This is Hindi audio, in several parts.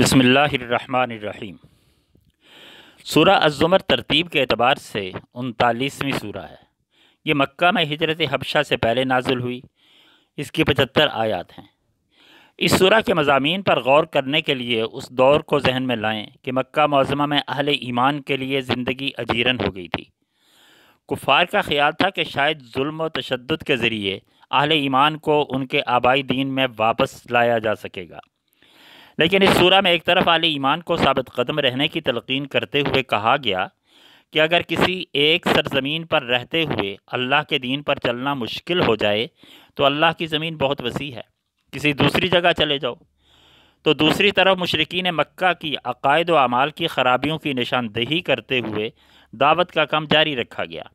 बसमीम सूरा अज़ुमर तरतीब के अतबार से उनतालीसवीं सूरा है ये मक्का में हिजरत हबशा से पहले नाजुल हुई इसकी पचहत्तर आयात हैं इस सूरा के मजामी पर गौर करने के लिए उस दौर को जहन में लाएँ कि मक्का मौजमा में अहल ईमान के लिए ज़िंदगी अजीरन हो गई थी कुफार का ख्याल था कि शायद जुल्म तशद के ज़रिए अहल ईमान को उनके आबाई दीन में वापस लाया जा सकेगा लेकिन इस सूरह में एक तरफ आले ईमान को साबित कदम रहने की तलकिन करते हुए कहा गया कि अगर किसी एक सरजमीन पर रहते हुए अल्लाह के दीन पर चलना मुश्किल हो जाए तो अल्लाह की ज़मीन बहुत वसी है किसी दूसरी जगह चले जाओ तो दूसरी तरफ मशरकिन मक्का की अकायद व अमाल की खराबियों की निशानदेही करते हुए दावत का काम जारी रखा गया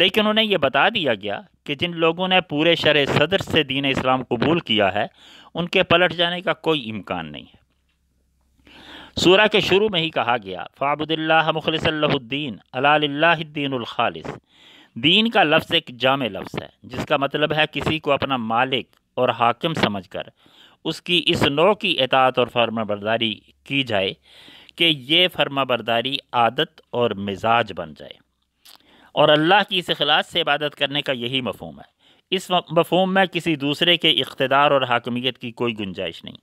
लेकिन उन्हें यह बता दिया गया कि जिन लोगों ने पूरे शर सदर से दीन इस्लाम कबूल किया है उनके पलट जाने का कोई इम्कान नहीं है सूर्य के शुरू में ही कहा गया फ़ाबुदिल्ला मुखलसल्लाद्दीन अखालस दीन का लफ्ज़ एक जाम लफ्ज़ है जिसका मतलब है किसी को अपना मालिक और हाकिम समझ कर उसकी इस नो की एतात और फर्मा बरदारी की जाए कि ये फर्मा बरदारी आदत और मिजाज बन जाए और अल्लाह की इस अखलास से इबादत करने का यही मफहम है इस मफहम में किसी दूसरे के इकतदार और हाकमियत की कोई गुंजाइश नहीं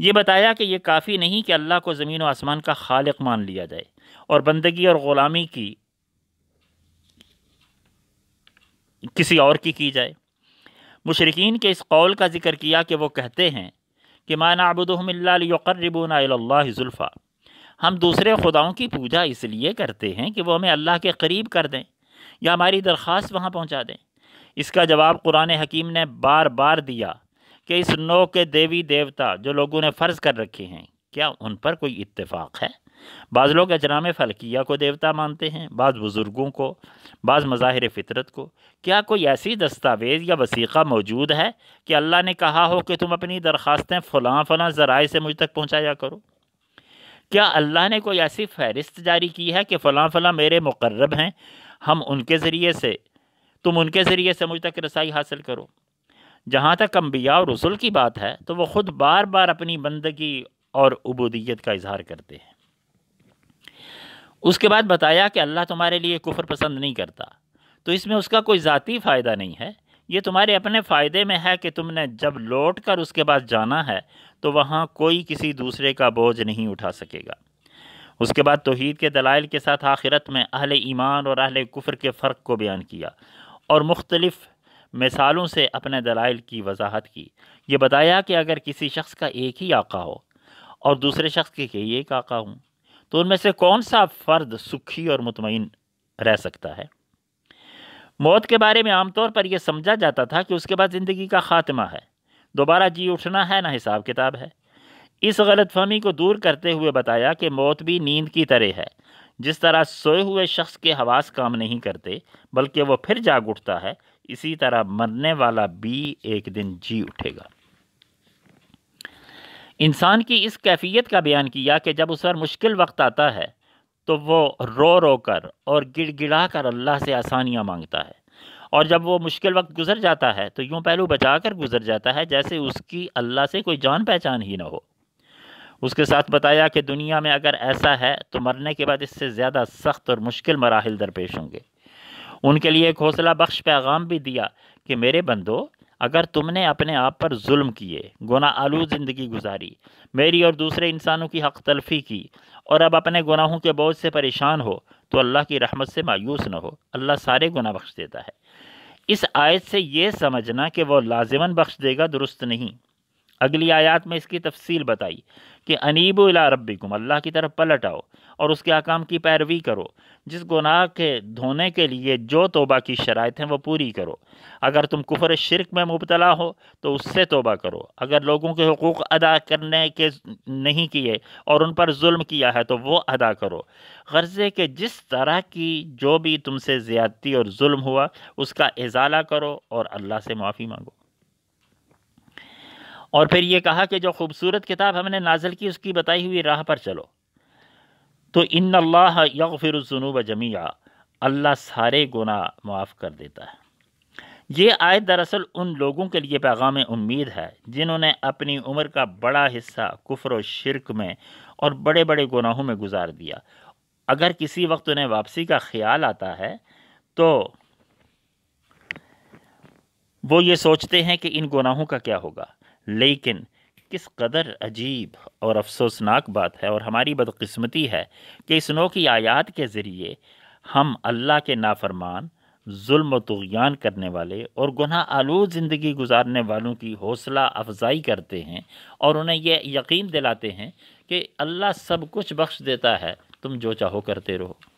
ये बताया कि यह काफ़ी नहीं कि अल्लाह को ज़मीन व आसमान का खालिक मान लिया जाए और बंदगी और ग़ुलामी की किसी और की की जाए मुशरकिन के इस कौल का जिक्र किया कि वो कहते हैं कि जुल्फ़ा हम दूसरे खुदाओं की पूजा इसलिए करते हैं कि वो हमें अल्लाह के करीब कर दें या हमारी दरख्वास्त वहाँ पहुँचा दें इसका जवाब कुरान हकीम ने बार बार दिया कि इस नौ के देवी देवता जो लोगों ने फ़र्ज़ कर रखे हैं क्या उन पर कोई इतफ़ाक़ है बाज़ लोग अजराम फ़लकिया को देवता मानते हैं बाज़ बुज़ुर्गों को बाज़ मज़ाहिर फ़ितरत को क्या कोई ऐसी दस्तावेज़ या वसीक़ा मौजूद है कि अल्लाह ने कहा हो कि तुम अपनी दरख्वास्तें फ़लाँ फ़लाँ ज़राए से मुझ तक पहुँचाया करो क्या अल्लाह ने कोई ऐसी फ़हरिस्त जारी की है कि फ़लाँ फ़लाँ मेरे मुकर्रब हैं हम उनके ज़रिए से तुम उनके ज़रिए समझ तक रसाई हासिल करो जहाँ तक अम्बिया और रसुल की बात है तो वह ख़ुद बार बार अपनी बंदगी और उबूदियत का इजहार करते हैं उसके बाद बताया कि अल्लाह तुम्हारे लिए कुफर पसंद नहीं करता तो इसमें उसका कोई ज़ाती फ़ायदा नहीं है ये तुम्हारे अपने फ़ायदे में है कि तुमने जब लौट कर उसके बाद जाना है तो वहाँ कोई किसी दूसरे का बोझ नहीं उठा सकेगा उसके बाद तोहद के दलाइल के साथ आखिरत में अहल ईमान और अहल कुफर के फ़र्क को बयान किया और मुख्तलिफ मिसालों से अपने दलाइल की वजाहत की यह बताया कि अगर किसी शख्स का एक ही आका हो और दूसरे शख्स के कई एक आका हों तो उनमें से कौन सा फ़र्द सुखी और मुतमिन रह सकता है मौत के बारे में आमतौर पर यह समझा जाता था कि उसके बाद ज़िंदगी का ख़ात्मा है दोबारा जी उठना है ना हिसाब किताब है इस गलतफहमी को दूर करते हुए बताया कि मौत भी नींद की तरह है जिस तरह सोए हुए शख्स के हवास काम नहीं करते बल्कि वह फिर जाग उठता है इसी तरह मरने वाला भी एक दिन जी उठेगा इंसान की इस कैफियत का बयान किया कि जब उस पर मुश्किल वक्त आता है तो वो रो रो कर और गिड़गिड़ा कर अल्लाह से आसानियाँ मांगता है और जब वो मुश्किल वक्त गुजर जाता है तो यूँ पहलू बचा कर गुजर जाता है जैसे उसकी अल्लाह से कोई जान पहचान ही ना हो उसके साथ बताया कि दुनिया में अगर ऐसा है तो मरने के बाद इससे ज़्यादा सख्त और मुश्किल मराहल दरपेश होंगे उनके लिए एक हौसला बख्श पैगाम भी दिया कि मेरे बंदो अगर तुमने अपने आप पर जुल्म किए गुना आलू ज़िंदगी गुजारी मेरी और दूसरे इंसानों की हक तलफी की और अब अपने गुनाहों के बोझ से परेशान हो तो अल्लाह की रहमत से मायूस न हो अल्लाह सारे गुना बख्श देता है इस आयत से ये समझना कि वह लाजमन बख्श देगा दुरुस्त नहीं अगली आयत में इसकी तफसील बताई कि अनीब अला रब्बिकुम अल्लाह की तरफ पलट आओ और उसके आकाम की पैरवी करो जिस गुनाह के धोने के लिए जो तोबा की शरात हैं वो पूरी करो अगर तुम कुफर शिरक में मुबतला हो तो उससे तोबा करो अगर लोगों के हकूक़ अदा करने के नहीं किए और उन पर जुल्म किया है तो वो अदा करो गर्ज़े के जिस तरह की जो भी तुमसे ज़्यादती और जुल्म हुआ उसका इजाला करो और अल्लाह से माफ़ी मांगो और फिर ये कहा कि जो खूबसूरत किताब हमने नाजल की उसकी बताई हुई राह पर चलो तो इन अल्लाह यगफिर जुनूब जमिया अल्लाह सारे गुना माफ़ कर देता है ये आयत दरअसल उन लोगों के लिए पैगाम उम्मीद है जिन्होंने अपनी उम्र का बड़ा हिस्सा कुफर शिरक में और बड़े बड़े गुनाहों में गुजार दिया अगर किसी वक्त उन्हें वापसी का ख्याल आता है तो वो ये सोचते हैं कि इन गुनाहों का क्या होगा लेकिन किस कदर अजीब और अफसोसनाक बात है और हमारी बदकिस्मती है कि इस नौ की आयात के ज़रिए हम अल्लाह के नाफरमान जुल्म तुगयान करने वाले और गुना आलू ज़िंदगी गुजारने वालों की हौसला अफजाई करते हैं और उन्हें यह यकीन दिलाते हैं कि अल्लाह सब कुछ बख्श देता है तुम जो चाहो करते रहो